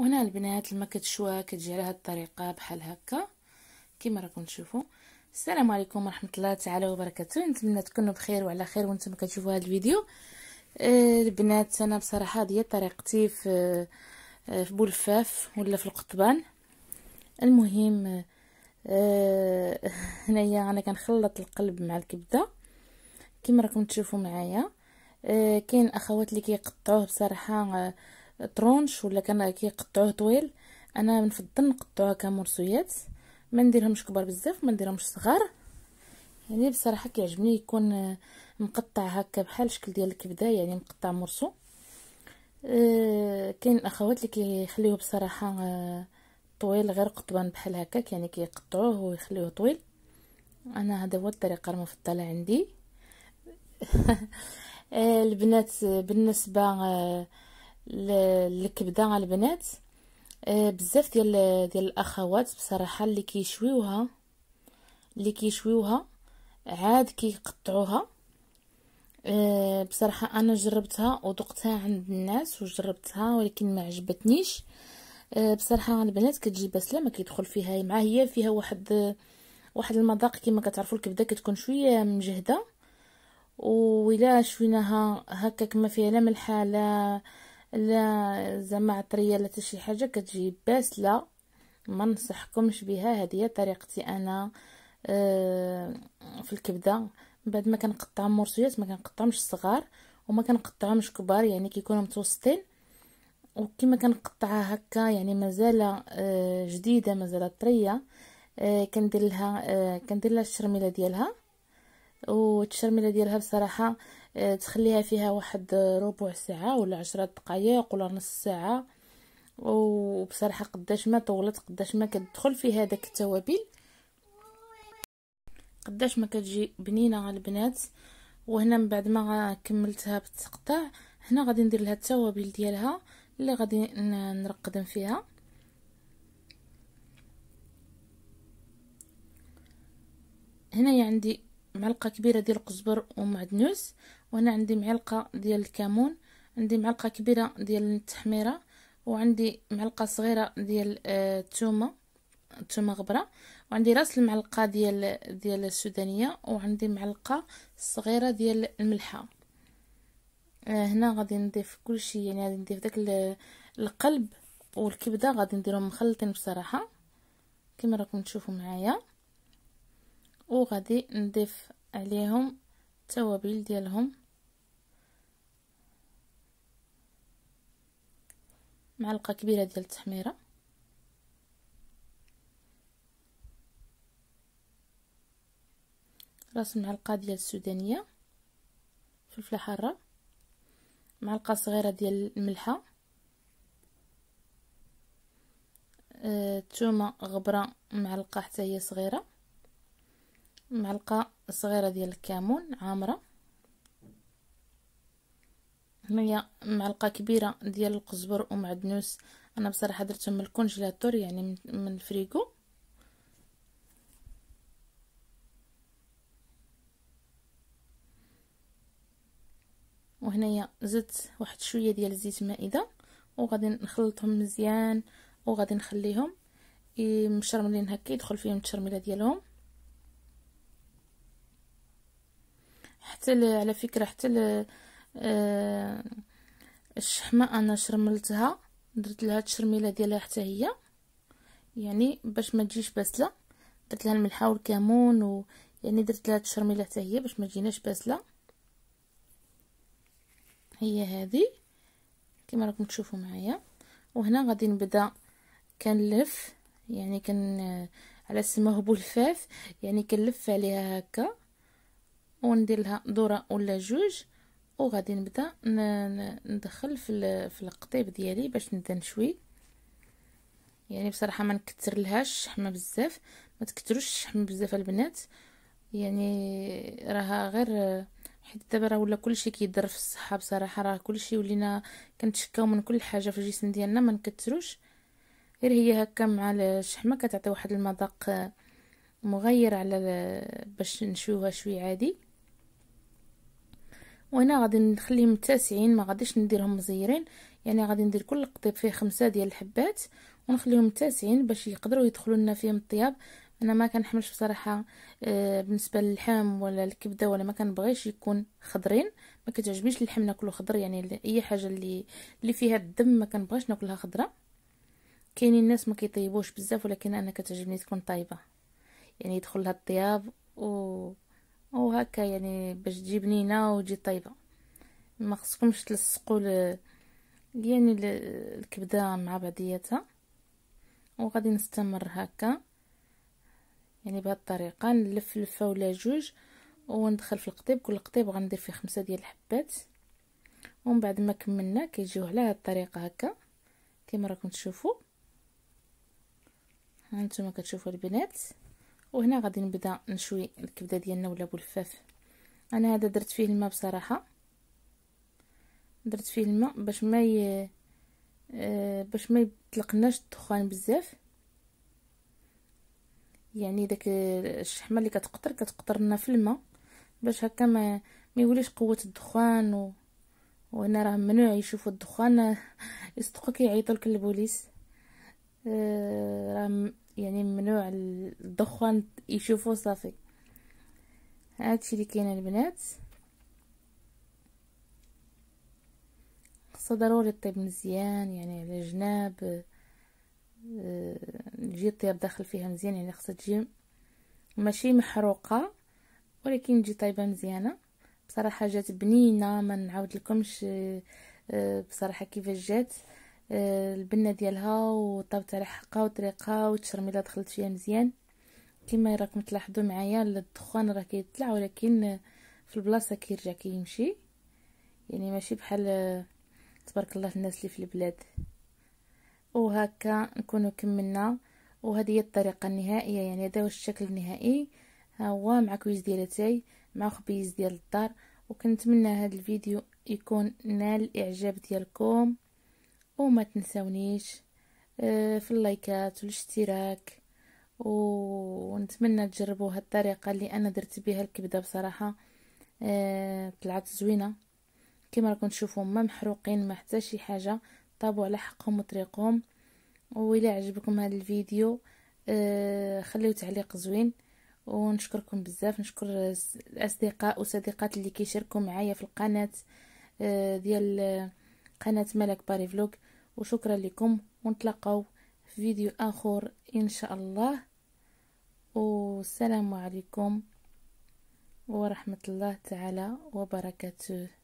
وهنا البنات المكتشوة كتجي على هاد الطريقة بحال هكا كيما راكم تشوفوا السلام عليكم ورحمة الله تعالى وبركاته نتمنى تكونوا بخير وعلى خير وانتم كتشوفوا هاد الفيديو آه البنات انا بصراحة هذه طريقتي في آه في بولفاف ولا في القطبان المهم آه هنايا انا كنخلط القلب مع الكبده كما راكم تشوفوا معايا آه كاين اخوات اللي كيقطعوه بصراحه آه، طرونش ولا كان كيقطعوه طويل انا نفضل نقطعوها كمرسويات ما نديرهمش كبار بزاف ما نديرهمش صغار يعني بصراحه كيعجبني يكون مقطع هكا بحال الشكل ديال الكبده يعني مقطع مرسو آه، كاين الاخوات اللي كيخليوه بصراحه آه، طويل غير قطبان بحال هكاك يعني كيقطعوه ويخليوه طويل انا هذا هو الطريقه المفضله عندي آه، البنات بالنسبه الكبده البنات آه، بزاف ديال ديال الاخوات بصراحه اللي كيشويوها اللي كيشويوها عاد كيقطعوها آه، بصراحه انا جربتها وذقتها عند الناس وجربتها ولكن ما عجبتنيش آه، بصراحه البنات كتجي باسله ما كيدخل فيها مع هي فيها واحد واحد المذاق كما كتعرفوا الكبده كتكون شويه مجهده الا شويناها هكاك ما فيها لا ملحه لا لا زعما عطريه لا شي حاجه كتجي باسله ما ننصحكمش بها هذه طريقتي انا أه في الكبده بعد ما كنقطع مرسيات ما كنقطعهمش صغار وما كنقطعهمش كبار يعني كيكونوا متوسطين وكما كنقطعها هكا يعني مازال آه، جديده مازال طريه أه كندير لها آه، كندير لها الشرميله ديالها والشرميله ديالها بصراحه آه، تخليها فيها واحد آه، ربع ساعة ولا عشرة دقايق ولا نص ساعة وبصراحة قداش ما طولت قداش ما كتدخل في هذاك التوابل قداش ما كتجي بنينة البنات وهنا من بعد ما كملتها بالتقطاع هنا غادي ندير لها التوابل ديالها اللي غادي نرقدم فيها هنايا عندي معلقه كبيره ديال القزبر ومعدنوس وهنا عندي معلقه ديال الكمون عندي معلقه كبيره ديال التحميره وعندي معلقه صغيره ديال الثومه آه، الثومه غبره وعندي راس المعلقه ديال ديال السودانيه وعندي معلقه صغيره ديال الملحه آه، هنا غادي نضيف كلشي يعني غادي نضيف داك القلب والكبده غادي نديرهم مخلطين بصراحه كما راكم تشوفوا معايا وغادي نضيف عليهم التوابل ديالهم معلقه كبيره ديال التحميره راس معلقه ديال السودانيه فلفله حاره معلقه صغيره ديال الملحه آه، ثومه غبره معلقه حتى هي صغيره معلقة صغيرة ديال الكمون عامرة هنايا معلقة كبيرة ديال القزبر ومعدنوس انا بصراحة درتهم من الكونجيلاتور يعني من الفريغو وهنايا زدت واحد شويه ديال زيت مائده وغادي نخلطهم مزيان وغادي نخليهم مشرملين هكا يدخل فيهم التشرميله ديالهم حتى على فكره حتى آه الشحمه انا شرملتها درت لها التشرميله ديالها حتى هي يعني باش ما تجيش باسله درت لها الملحه والكمون و يعني درت لها التشرميله حتى هي باش ما تجيناش باسله هي هذه كما راكم تشوفوا معايا وهنا غادي نبدا كنلف يعني كن على سما هبو يعني كنلف عليها هكا وندير لها دوره ولا جوج وغادي نبدا ندخل في في القطيب ديالي باش نبدا نشوي يعني بصراحه ما نكثر الشحمه بزاف ما تكثروش الشحمه بزاف البنات يعني راها غير حيت دابا راه ولا كلشي كيضر في الصحه بصراحه راه كلشي ولينا كنتشكاو من كل حاجه في الجسم ديالنا ما نكثروش غير هي هكا مع الشحمه كتعطي واحد المذاق مغير على باش نشويها شوي عادي وهنا غادي نخليهم متسعين ما غاديش نديرهم مزيرين يعني غادي ندير كل قطيب فيه خمسة ديال الحبات ونخليهم متسعين باش يقدروا يدخلوا لنا فيهم الطياب انا ما كنحملش بصراحه آه، بالنسبه للحام ولا الكبده ولا ما كنبغيش يكون خضرين ما كتعجبنيش اللحم ناكلو خضر يعني اي حاجه اللي اللي فيها الدم ما كنبغيش ناكلها خضره كاينين الناس ما كيطيبوش بزاف ولكن انا كتعجبني تكون طايبه يعني يدخل لها الطياب و وهكا يعني باش تجي بنينه وتجي طيبه ما خصكمش تلصقوا يعني الكبده مع بعضياتها وغادي نستمر هكا يعني بهذه الطريقه نلف لفه ولا جوج وندخل في القطيب كل قطيب غندير فيه خمسة ديال الحبات ومن بعد ما كملنا كيجيو على هذه الطريقه هكا كما راكم تشوفوا هانتوما كتشوفوا البنات وهنا غادي نبدا نشوي الكبده ديالنا ولا بلفاف انا هذا درت فيه الماء بصراحه درت فيه الماء باش ما ي... آه، باش ما يطلقناش الدخان بزاف يعني داك الشحمه اللي كتقطر كتقطر لنا في الماء باش هكا ما ما يوليش قوه الدخان و... وهنا راه ممنوع يشوفوا الدخان يصدقوا كيعيطوا لك البوليس آه، راه يعني ممنوع الدخان يشوفوه صافي هادشي اللي كاين البنات خصها ضروري طيب مزيان يعني على جناب تجي آه، الطياب داخل فيها مزيان يعني خصها تجي ماشي محروقه ولكن تجي طيبه مزيانه بصراحه جات بنينه ما نعاود لكمش آه، آه، بصراحه كيفاش جات آه، البنه ديالها وطابت على حقها وطريقها وتشرميلة دخلت فيها مزيان كما راكم تلاحظوا معايا الدخان راه كيطلع ولكن في البلاصه كيرجع كيمشي يعني ماشي بحال آه، تبارك الله الناس اللي في البلاد وهكا نكونوا كملنا وهذه هي الطريقه النهائيه يعني هذا هو الشكل النهائي ها هو مع كويس ديال اتاي مع خبيز ديال الدار وكنتمنى هذا الفيديو يكون نال الاعجاب ديالكم وما تنسونيش آه، في اللايكات والاشتراك ونتمنى تجربوا هالطريقة اللي انا درت بها الكبدة بصراحة آه، طلعت زوينة كما راكم تشوفوا ما محروقين ما حتى شي حاجة طابوا على حقهم وطريقهم وإلا عجبكم هذا الفيديو آه، خليو تعليق زوين ونشكركم بزاف نشكر الاصدقاء والصديقات اللي كيشاركوا معايا في القناه ديال قناه ملك باري فلوق وشكرا لكم ونتلقاو في فيديو اخر ان شاء الله والسلام عليكم ورحمه الله تعالى وبركاته